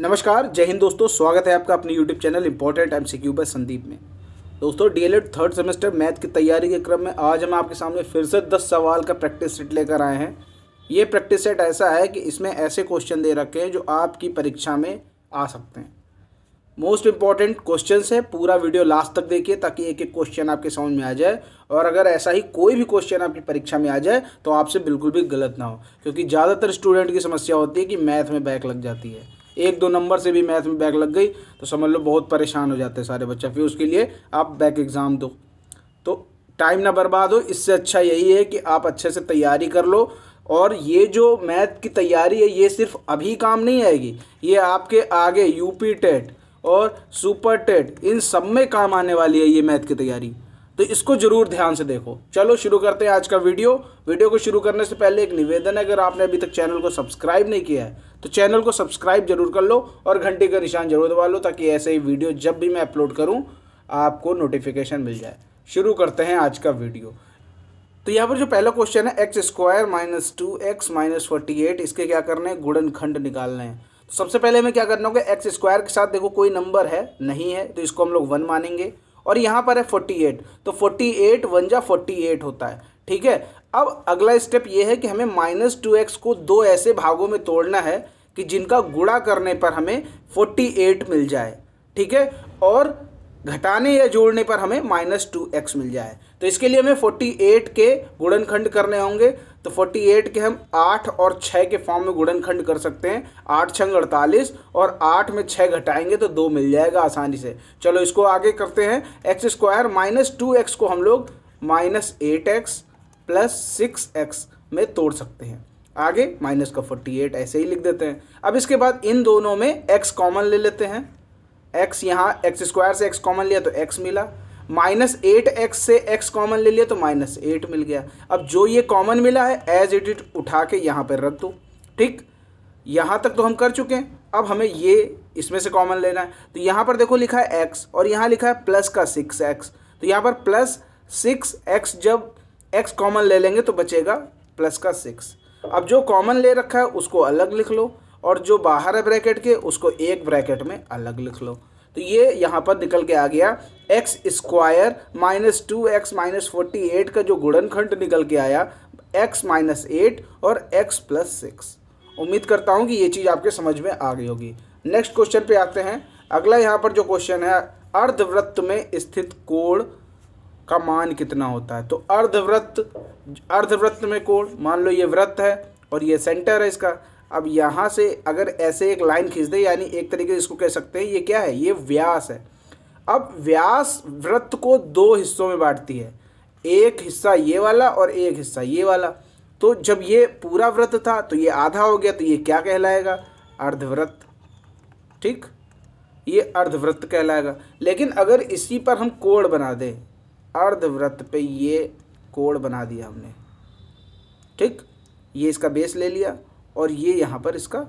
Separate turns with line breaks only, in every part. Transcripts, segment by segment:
नमस्कार जय हिंद दोस्तों स्वागत है आपका अपने YouTube channel important M C by Sandeep में दोस्तों डी थर्ड सेमेस्टर मैथ की तैयारी के क्रम में आज हम आपके सामने फिर से दस सवाल का प्रैक्टिस सेट लेकर आए हैं ये प्रैक्टिस सेट ऐसा है कि इसमें ऐसे क्वेश्चन दे रखे हैं जो आपकी परीक्षा में आ सकते हैं मोस्ट इंपॉर्टेंट क्वेश्चन है पूरा वीडियो लास्ट तक देखिए ताकि एक एक क्वेश्चन आपके समझ में आ जाए और अगर ऐसा ही कोई भी क्वेश्चन आपकी परीक्षा में आ जाए तो आपसे बिल्कुल भी गलत ना हो क्योंकि ज़्यादातर स्टूडेंट की समस्या होती है कि मैथ में बैक लग जाती है एक दो नंबर से भी मैथ में बैक लग गई तो समझ लो बहुत परेशान हो जाते हैं सारे बच्चा फिर उसके लिए आप बैक एग्ज़ाम दो तो टाइम ना बर्बाद हो इससे अच्छा यही है कि आप अच्छे से तैयारी कर लो और ये जो मैथ की तैयारी है ये सिर्फ अभी काम नहीं आएगी ये आपके आगे यूपी टेट और सुपर टेट इन सब में काम आने वाली है ये मैथ की तैयारी तो इसको जरूर ध्यान से देखो चलो शुरू करते हैं आज का वीडियो वीडियो को शुरू करने से पहले एक निवेदन है अगर आपने अभी तक चैनल को सब्सक्राइब नहीं किया है तो चैनल को सब्सक्राइब जरूर कर लो और घंटे का निशान जरूर दबा लो ताकि ऐसे ही वीडियो जब भी मैं अपलोड करूँ आपको नोटिफिकेशन मिल जाए शुरू करते हैं आज का वीडियो तो यहाँ पर जो पहला क्वेश्चन है X square minus two X minus forty eight इसके क्या करने हैं गुड़न खंड निकालने हैं तो सबसे पहले हमें क्या करना होगा एक्स स्क्वायर के साथ देखो कोई नंबर है नहीं है तो इसको हम लोग वन मानेंगे और यहाँ पर है फोर्टी एट तो फोर्टी एट वन जा फोर्टी एट होता है ठीक है अब अगला स्टेप ये है कि हमें माइनस टू एक्स को दो ऐसे भागों में तोड़ना है कि जिनका गुड़ा करने पर हमें फोर्टी एट मिल जाए ठीक है और घटाने या जोड़ने पर हमें माइनस टू एक्स मिल जाए तो इसके लिए हमें फोर्टी एट के गुणनखंड करने होंगे तो 48 के हम 8 और 6 के फॉर्म में गुणनखंड कर सकते हैं आठ छंग अड़तालीस और 8 में 6 घटाएंगे तो दो मिल जाएगा आसानी से चलो इसको आगे करते हैं X square minus two X को हम लोग minus eight X plus six X में तोड़ सकते हैं आगे माइनस का 48 ऐसे ही लिख देते हैं अब इसके बाद इन दोनों में एक्स कॉमन ले लेते हैं एक्स यहाँ एक्स स्क्वायर से एक्स कॉमन लिया तो एक्स मिला माइनस एट एक्स से एक्स कॉमन ले लिया तो माइनस एट मिल गया अब जो ये कॉमन मिला है एज इट इट उठा के यहाँ पर रख दो ठीक यहाँ तक तो हम कर चुके हैं अब हमें ये इसमें से कॉमन लेना है तो यहाँ पर देखो लिखा है एक्स और यहाँ लिखा है प्लस का सिक्स एक्स तो यहाँ पर प्लस सिक्स एक्स जब एक्स कॉमन ले लेंगे तो बचेगा प्लस का सिक्स अब जो कॉमन ले रखा है उसको अलग लिख लो और जो बाहर है ब्रैकेट के उसको एक ब्रैकेट में अलग लिख लो तो ये यहाँ पर निकल के आ गया X square minus two X minus forty eight का जो गुणनखंड निकल के आया एक्स माइनस एट और एक्स प्लस सिक्स उम्मीद करता हूँ कि ये चीज़ आपके समझ में आ गई होगी नेक्स्ट क्वेश्चन पे आते हैं अगला यहाँ पर जो क्वेश्चन है अर्धवृत्त में स्थित कोण का मान कितना होता है तो अर्धवृत्त अर्धवृत्त में कोण मान लो ये व्रत है और ये सेंटर है इसका अब यहाँ से अगर ऐसे एक लाइन खींच दे यानी एक तरीके से इसको कह सकते हैं ये क्या है ये व्यास है अब व्यास वृत्त को दो हिस्सों में बांटती है एक हिस्सा ये वाला और एक हिस्सा ये वाला तो जब ये पूरा व्रत था तो ये आधा हो गया तो ये क्या कहलाएगा अर्धव्रत ठीक ये अर्धव्रत कहलाएगा लेकिन अगर इसी पर हम कोण बना दें अर्धव्रत पे ये कोण बना दिया हमने ठीक ये इसका बेस ले लिया और ये यहाँ पर इसका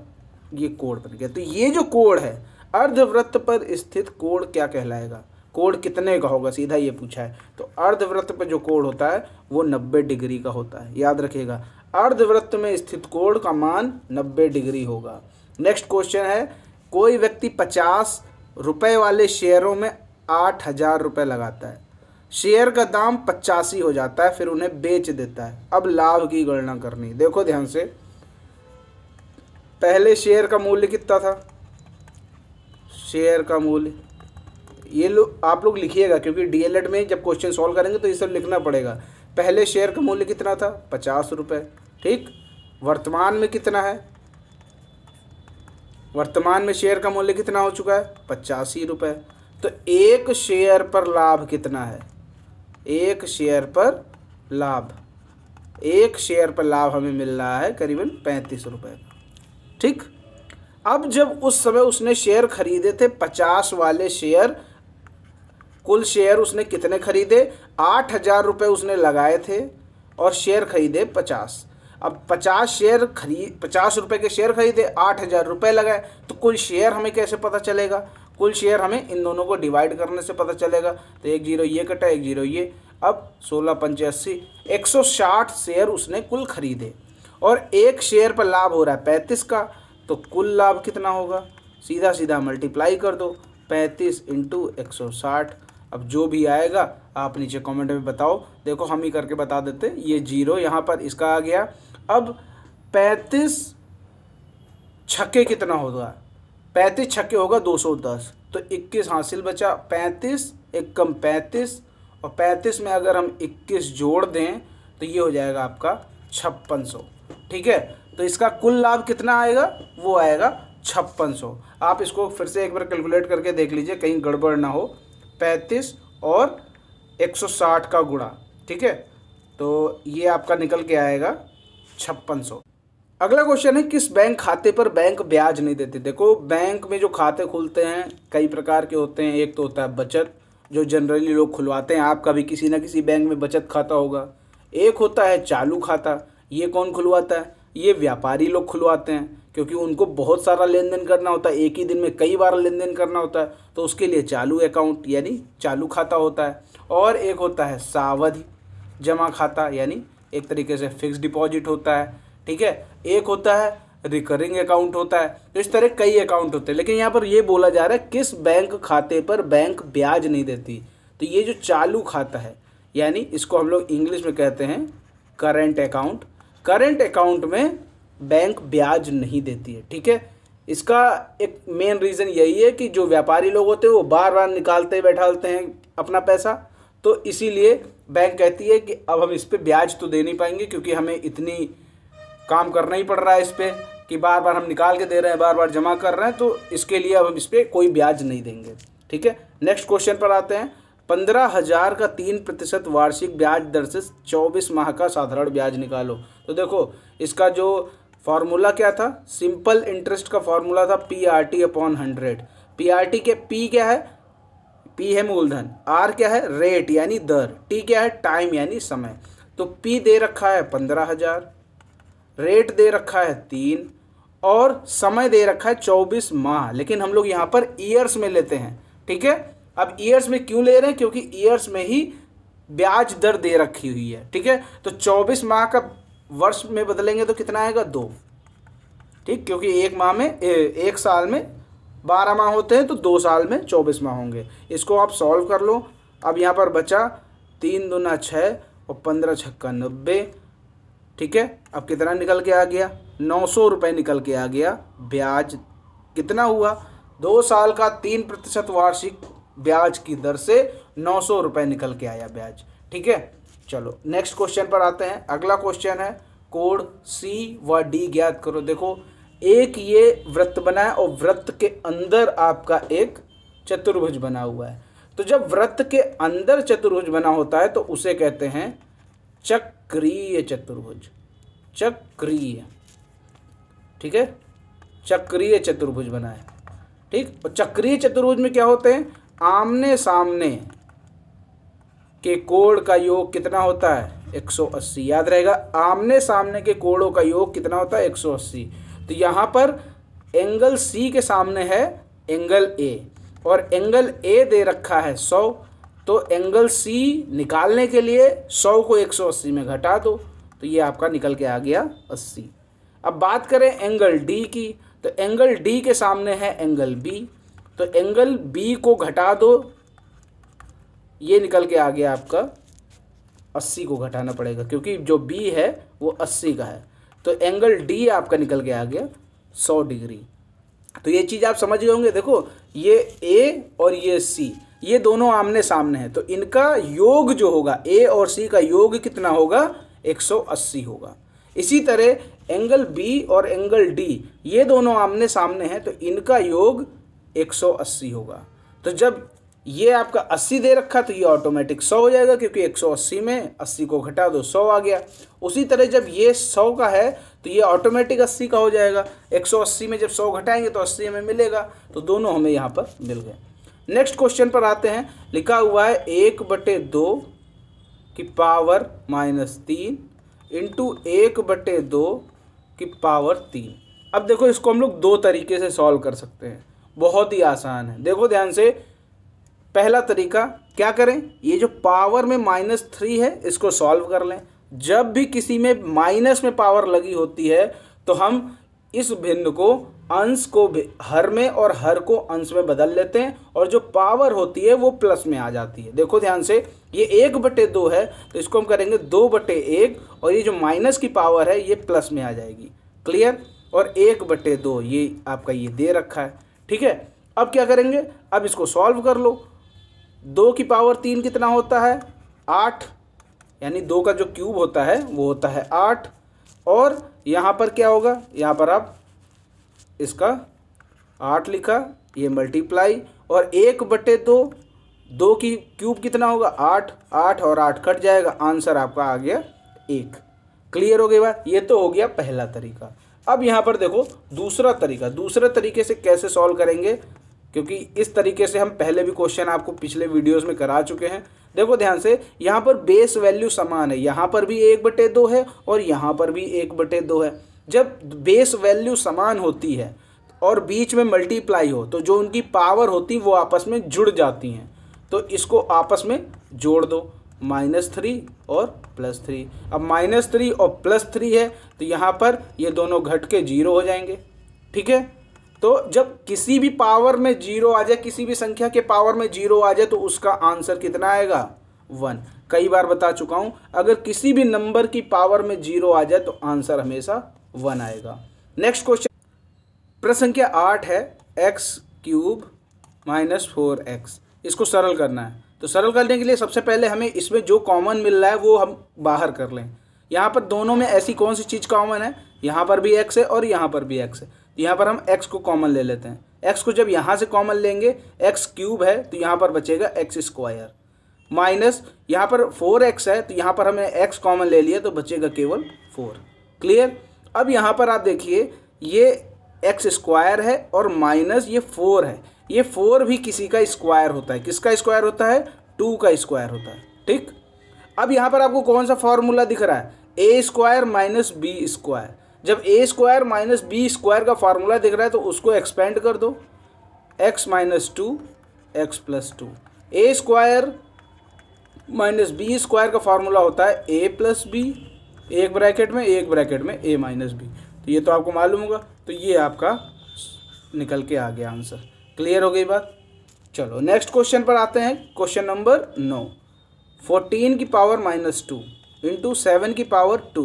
ये कोड बन गया तो ये जो कोड है अर्धवृत्त पर स्थित कोड क्या कहलाएगा कोड कितने का होगा सीधा ये पूछा है तो अर्धवृत्त पर जो कोड होता है वो नब्बे डिग्री का होता है याद रखिएगा अर्धवृत्त में स्थित कोड का मान नब्बे डिग्री होगा नेक्स्ट क्वेश्चन है कोई व्यक्ति पचास रुपए वाले शेयरों में आठ हज़ार रुपये लगाता है शेयर का दाम पचासी हो जाता है फिर उन्हें बेच देता है अब लाभ की गणना करनी देखो ध्यान से पहले शेयर का मूल्य कितना था शेयर का मूल्य ये लो, आप लोग लिखिएगा क्योंकि डीएलएड में जब क्वेश्चन सॉल्व करेंगे तो ये सब लिखना पड़ेगा पहले शेयर का मूल्य कितना था पचास रुपये ठीक वर्तमान में कितना है वर्तमान में शेयर का मूल्य कितना हो चुका है पचासी रुपये तो एक शेयर पर लाभ कितना है एक शेयर पर लाभ एक शेयर पर लाभ हमें मिल रहा है करीबन पैंतीस रुपये ठीक अब जब उस समय उसने शेयर खरीदे थे पचास वाले शेयर कुल शेयर उसने कितने खरीदे आठ हजार रुपये उसने लगाए थे और शेयर खरीदे पचास अब पचास शेयर खरीद पचास रुपये के शेयर खरीदे आठ हज़ार रुपये लगाए तो कुल शेयर हमें कैसे पता चलेगा कुल शेयर हमें इन दोनों को डिवाइड करने से पता चलेगा तो एक जीरो ये कटा एक जीरो ये अब सोलह पंचासी एक सौ साठ शेयर उसने कुल खरीदे और एक शेयर पर लाभ हो रहा है पैंतीस का तो कुल लाभ कितना होगा सीधा सीधा मल्टीप्लाई कर दो पैंतीस इंटू एक सौ साठ अब जो भी आएगा आप नीचे कमेंट में बताओ देखो हम ही करके बता देते ये जीरो यहाँ पर इसका आ गया अब पैंतीस छक्के कितना होगा पैंतीस छक्के होगा दो सौ दस तो इक्कीस हासिल बचा पैंतीस एक कम पैंतीस और पैंतीस में अगर हम इक्कीस जोड़ दें तो ये हो जाएगा आपका छप्पन सौ ठीक है तो इसका कुल लाभ कितना आएगा वो आएगा छप्पन सौ आप इसको फिर से एक बार कैलकुलेट करके देख लीजिए कहीं गड़बड़ ना हो पैंतीस और एक सौ साठ का गुणा ठीक है तो ये आपका निकल के आएगा छप्पन सौ अगला क्वेश्चन है किस बैंक खाते पर बैंक ब्याज नहीं देते देखो बैंक में जो खाते खुलते हैं कई प्रकार के होते हैं एक तो होता है बचत जो जनरली लोग खुलवाते हैं आपका भी किसी ना किसी बैंक में बचत खाता होगा एक होता है चालू खाता ये कौन खुलवाता है ये व्यापारी लोग खुलवाते हैं क्योंकि उनको बहुत सारा लेन देन करना होता है एक ही दिन में कई बार लेन देन करना होता है तो उसके लिए चालू अकाउंट यानी चालू खाता होता है और एक होता है सावधि जमा खाता यानी एक तरीके से फिक्स डिपॉजिट होता है ठीक है एक होता है रिकरिंग अकाउंट होता है तो इस तरह कई अकाउंट होते हैं लेकिन यहाँ पर ये बोला जा रहा है किस बैंक खाते पर बैंक ब्याज नहीं देती तो ये जो चालू खाता है यानी इसको हम लोग इंग्लिश में कहते हैं करेंट अकाउंट करेंट अकाउंट में बैंक ब्याज नहीं देती है ठीक है इसका एक मेन रीज़न यही है कि जो व्यापारी लोग होते हैं वो बार बार निकालते होते हैं अपना पैसा तो इसीलिए बैंक कहती है कि अब हम इस पर ब्याज तो दे नहीं पाएंगे क्योंकि हमें इतनी काम करना ही पड़ रहा है इस पर कि बार बार हम निकाल के दे रहे हैं बार बार जमा कर रहे हैं तो इसके लिए अब हम इस पर कोई ब्याज नहीं देंगे ठीक है नेक्स्ट क्वेश्चन पर आते हैं पंद्रह हज़ार का तीन प्रतिशत वार्षिक ब्याज दर से चौबीस माह का साधारण ब्याज निकालो तो देखो इसका जो फार्मूला क्या था सिंपल इंटरेस्ट का फार्मूला था P R T upon hundred P R T के पी क्या है पी है मूलधन आर क्या है रेट यानी दर टी क्या है टाइम यानी समय तो पी दे रखा है पंद्रह हज़ार रेट दे रखा है तीन और समय दे रखा है चौबीस माह लेकिन हम लोग यहाँ पर ईयर्स में लेते हैं ठीक है अब ईयर्स में क्यों ले रहे हैं क्योंकि ईयर्स में ही ब्याज दर दे रखी हुई है ठीक है तो चौबीस माह का वर्ष में बदलेंगे तो कितना आएगा दो ठीक क्योंकि एक माह में ए, एक साल में बारह माह होते हैं तो दो साल में चौबीस माह होंगे इसको आप सॉल्व कर लो अब यहाँ पर बचा तीन दुना छः और पंद्रह छक्का नब्बे ठीक है अब कितना निकल के आ गया नौ सौ रुपये निकल के आ गया ब्याज कितना हुआ दो साल का तीन प्रतिशत वार्षिक ब्याज की दर से नौ सौ रुपए निकल के आया ब्याज ठीक है चलो नेक्स्ट क्वेश्चन पर आते हैं अगला क्वेश्चन है कोड सी व डी ज्ञात करो देखो एक ये वृत्त बना है और वृत्त के अंदर आपका एक चतुर्भुज बना हुआ है तो जब वृत्त के अंदर चतुर्भुज बना होता है तो उसे कहते हैं चक्रीय चतुर्भुज चक्रीय ठीक है चक्रीय चतुर्भुज बना है ठीक और चक्रीय चतुर्भुज में क्या होते हैं आमने सामने के कोण का योग कितना होता है 180 याद रहेगा आमने सामने के कोणों का योग कितना होता है 180 तो यहाँ पर एंगल सी के सामने है एंगल ए और एंगल ए दे रखा है 100 तो एंगल सी निकालने के लिए 100 को 180 में घटा दो तो ये आपका निकल के आ गया 80 अब बात करें एंगल डी की तो एंगल डी के सामने है एंगल बी तो एंगल बी को घटा दो ये निकल के आ गया आपका अस्सी को घटाना पड़ेगा क्योंकि जो बी है वो अस्सी का है तो एंगल डी आपका निकल के आ गया सौ डिग्री तो ये चीज़ आप समझ गए होंगे देखो ये ए और ये सी ये दोनों आमने सामने हैं तो इनका योग जो होगा ए और सी का योग कितना होगा 180 होगा इसी तरह एंगल बी और एंगल डी ये दोनों आमने सामने हैं तो इनका योग 180 होगा तो जब ये आपका 80 दे रखा तो ये ऑटोमेटिक 100 हो जाएगा क्योंकि 180 में 80 को घटा दो 100 आ गया उसी तरह जब ये 100 का है तो ये ऑटोमेटिक 80 का हो जाएगा 180 में जब 100 घटाएंगे तो 80 हमें मिलेगा तो दोनों हमें यहाँ पर मिल गए नेक्स्ट क्वेश्चन पर आते हैं लिखा हुआ है एक बटे दो की पावर माइनस तीन इंटू एक बटे दो की पावर तीन अब देखो इसको हम लोग दो तरीके से सॉल्व कर सकते हैं बहुत ही आसान है देखो ध्यान से पहला तरीका क्या करें ये जो पावर में माइनस थ्री है इसको सॉल्व कर लें जब भी किसी में माइनस में पावर लगी होती है तो हम इस भिन्न को अंश को हर में और हर को अंश में बदल लेते हैं और जो पावर होती है वो प्लस में आ जाती है देखो ध्यान से ये एक बटे दो है तो इसको हम करेंगे दो बटे एक और ये जो माइनस की पावर है ये प्लस में आ जाएगी क्लियर और एक बटे दो ये आपका ये दे रखा है ठीक है अब क्या करेंगे अब इसको सॉल्व कर लो दो की पावर तीन कितना होता है आठ यानी दो का जो क्यूब होता है वो होता है आठ और यहाँ पर क्या होगा यहाँ पर आप इसका आठ लिखा ये मल्टीप्लाई और एक बटे दो दो की क्यूब कितना होगा आठ आठ और आठ कट जाएगा आंसर आपका आ गया एक क्लियर हो गया ये तो हो गया पहला तरीका अब यहाँ पर देखो दूसरा तरीका दूसरे तरीके से कैसे सॉल्व करेंगे क्योंकि इस तरीके से हम पहले भी क्वेश्चन आपको पिछले वीडियोस में करा चुके हैं देखो ध्यान से यहाँ पर बेस वैल्यू समान है यहाँ पर भी एक बटे दो है और यहाँ पर भी एक बटे दो है जब बेस वैल्यू समान होती है और बीच में मल्टीप्लाई हो तो जो उनकी पावर होती वो आपस में जुड़ जाती हैं तो इसको आपस में जोड़ दो माइनस थ्री और प्लस थ्री अब माइनस थ्री और प्लस थ्री है तो यहाँ पर ये दोनों घट के जीरो हो जाएंगे ठीक है तो जब किसी भी पावर में जीरो आ जाए किसी भी संख्या के पावर में जीरो आ जाए तो उसका आंसर कितना आएगा वन कई बार बता चुका हूँ अगर किसी भी नंबर की पावर में जीरो आ जाए तो आंसर हमेशा वन आएगा नेक्स्ट क्वेश्चन प्रश्न संख्या आठ है X cube minus four X इसको सरल करना है तो सरल करने के लिए सबसे पहले हमें इसमें जो कॉमन मिल रहा है वो हम बाहर कर लें यहाँ पर दोनों में ऐसी कौन सी चीज़ कॉमन है यहाँ पर भी एक्स है और यहाँ पर भी एक्स है तो यहाँ पर हम एक्स को कॉमन ले लेते हैं एक्स को जब यहाँ से कॉमन लेंगे एक्स क्यूब है तो यहाँ पर बचेगा एक्स स्क्वायर माइनस यहाँ पर फोर एक्स है तो यहाँ पर हमें एक्स कॉमन ले लिया तो बचेगा केवल फोर क्लियर अब यहाँ पर आप देखिए ये एक्स स्क्वायर है और माइनस ये फोर है ये फोर भी किसी का स्क्वायर होता है किसका स्क्वायर होता है टू का स्क्वायर होता है ठीक अब यहाँ पर आपको कौन सा फॉर्मूला दिख रहा है A square minus B square जब A square minus B square का फॉर्मूला दिख रहा है तो उसको एक्सपेंड कर दो X minus two X plus two A square minus B square का फार्मूला होता है ए प्लस बी एक ब्रैकेट में एक ब्रैकेट में ए माइनस बी तो ये तो आपको मालूम होगा तो ये आपका निकल के आ गया आंसर क्लियर हो गई बात चलो नेक्स्ट क्वेश्चन पर आते हैं क्वेश्चन नंबर नौ फोर्टीन की power minus two into seven की power two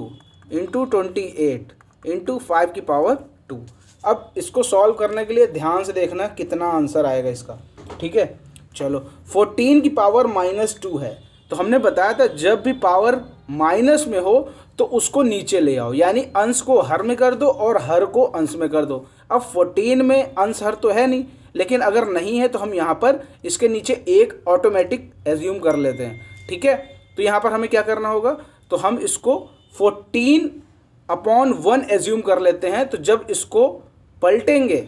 into twenty eight into five की पावर टू अब इसको सॉल्व करने के लिए ध्यान से देखना कितना आंसर आएगा इसका ठीक है चलो फोर्टीन की पावर माइनस टू है तो हमने बताया था जब भी पावर माइनस में हो तो उसको नीचे ले आओ यानी अंश को हर में कर दो और हर को अंश में कर दो अब फोर्टीन में अंश हर तो है नहीं लेकिन अगर नहीं है तो हम यहाँ पर इसके नीचे एक ऑटोमेटिक एज्यूम कर लेते हैं ठीक है तो यहाँ पर हमें क्या करना होगा तो हम इसको फोर्टीन अपॉन वन एज्यूम कर लेते हैं तो जब इसको पलटेंगे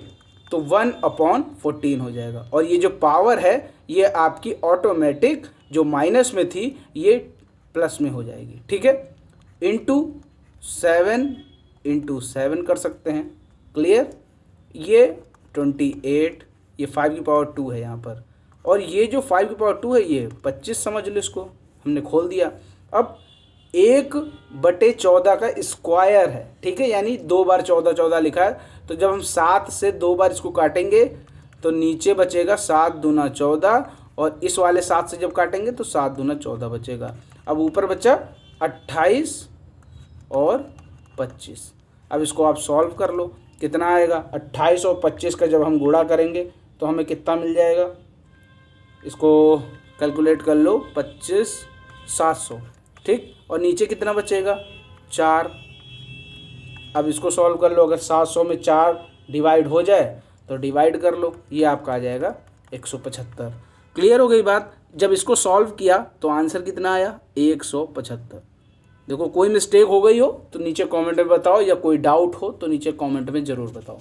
तो वन अपॉन फोर्टीन हो जाएगा और ये जो पावर है ये आपकी ऑटोमेटिक जो माइनस में थी ये प्लस में हो जाएगी ठीक है इंटू सेवन इंटू सेवन कर सकते हैं क्लियर ये ट्वेंटी एट ये फाइव की पावर टू है यहाँ पर और ये जो फाइव की पावर टू है ये पच्चीस समझ लो इसको हमने खोल दिया अब एक बटे चौदह का स्क्वायर है ठीक है यानी दो बार चौदह चौदह लिखा है तो जब हम सात से दो बार इसको काटेंगे तो नीचे बचेगा सात दूना चौदह और इस वाले सात से जब काटेंगे तो सात दूना चौदह बचेगा अब ऊपर बचा अट्ठाईस और पच्चीस अब इसको आप सॉल्व कर लो कितना आएगा अट्ठाईस और पच्चीस का जब हम गुड़ा करेंगे तो हमें कितना मिल जाएगा इसको कैलकुलेट कर लो पच्चीस सात सौ ठीक और नीचे कितना बचेगा चार अब इसको सॉल्व कर लो अगर सात सौ में चार डिवाइड हो जाए तो डिवाइड कर लो ये आपका आ जाएगा एक सौ पचहत्तर क्लियर हो गई बात जब इसको सॉल्व किया तो आंसर कितना आया एक सौ पचहत्तर देखो कोई मिस्टेक हो गई हो तो नीचे कमेंट में बताओ या कोई डाउट हो तो नीचे कमेंट में ज़रूर बताओ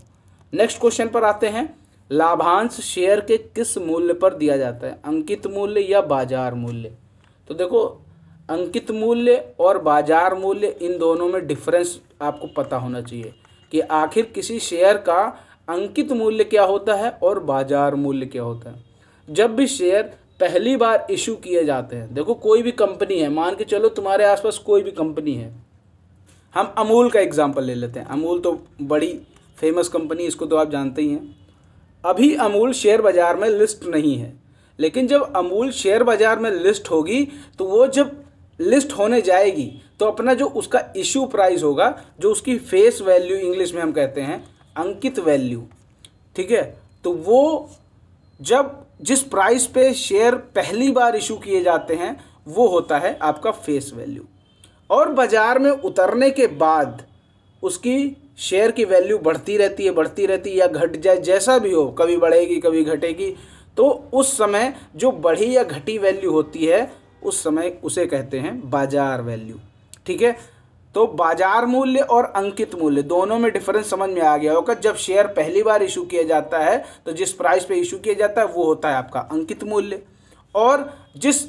नेक्स्ट क्वेश्चन पर आते हैं लाभांश शेयर के किस मूल्य पर दिया जाता है अंकित मूल्य या बाजार मूल्य तो देखो अंकित मूल्य और बाजार मूल्य इन दोनों में डिफरेंस आपको पता होना चाहिए कि आखिर किसी शेयर का अंकित मूल्य क्या होता है और बाजार मूल्य क्या होता है जब भी शेयर पहली बार इशू किए जाते हैं देखो कोई भी कंपनी है मान के चलो तुम्हारे आसपास कोई भी कंपनी है हम अमूल का एग्जाम्पल ले लेते हैं अमूल तो बड़ी फेमस कंपनी इसको तो आप जानते ही हैं अभी अमूल शेयर बाज़ार में लिस्ट नहीं है लेकिन जब अमूल शेयर बाज़ार में लिस्ट होगी तो वो जब लिस्ट होने जाएगी तो अपना जो उसका इशू प्राइस होगा जो उसकी फेस वैल्यू इंग्लिश में हम कहते हैं अंकित वैल्यू ठीक है तो वो जब जिस प्राइस पे शेयर पहली बार इशू किए जाते हैं वो होता है आपका फेस वैल्यू और बाज़ार में उतरने के बाद उसकी शेयर की वैल्यू बढ़ती रहती है बढ़ती रहती है या घट जाए जैसा भी हो कभी बढ़ेगी कभी घटेगी तो उस समय जो बढ़ी या घटी वैल्यू होती है उस समय उसे कहते हैं बाजार वैल्यू ठीक है तो बाजार मूल्य और अंकित मूल्य दोनों में डिफरेंस समझ में आ गया होगा जब शेयर पहली बार इशू किया जाता है तो जिस प्राइस पे इशू किया जाता है वो होता है आपका अंकित मूल्य और जिस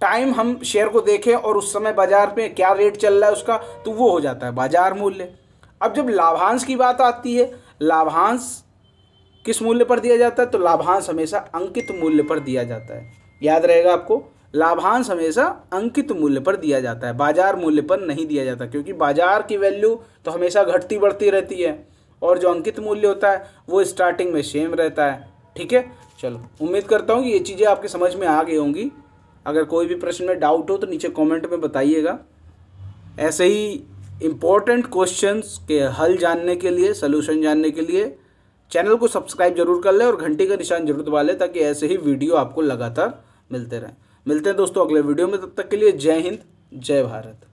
टाइम हम शेयर को देखें और उस समय बाजार में क्या रेट चल रहा है उसका तो वो हो जाता है बाजार मूल्य अब जब लाभांश की बात आती है लाभांश किस मूल्य पर दिया जाता है तो लाभांश हमेशा अंकित मूल्य पर दिया जाता है याद रहेगा आपको लाभांश हमेशा अंकित मूल्य पर दिया जाता है बाजार मूल्य पर नहीं दिया जाता क्योंकि बाजार की वैल्यू तो हमेशा घटती बढ़ती रहती है और जो अंकित मूल्य होता है वो स्टार्टिंग में सेम रहता है ठीक है चलो उम्मीद करता हूँ कि ये चीज़ें आपके समझ में आ गई होंगी अगर कोई भी प्रश्न में डाउट हो तो नीचे कॉमेंट में बताइएगा ऐसे ही इम्पॉर्टेंट क्वेश्चंस के हल जानने के लिए सोल्यूशन जानने के लिए चैनल को सब्सक्राइब जरूर कर लें और घंटी का निशान जरूर दबा लें ताकि ऐसे ही वीडियो आपको लगातार मिलते रहें मिलते हैं दोस्तों अगले वीडियो में तब तक के लिए जय हिंद जय भारत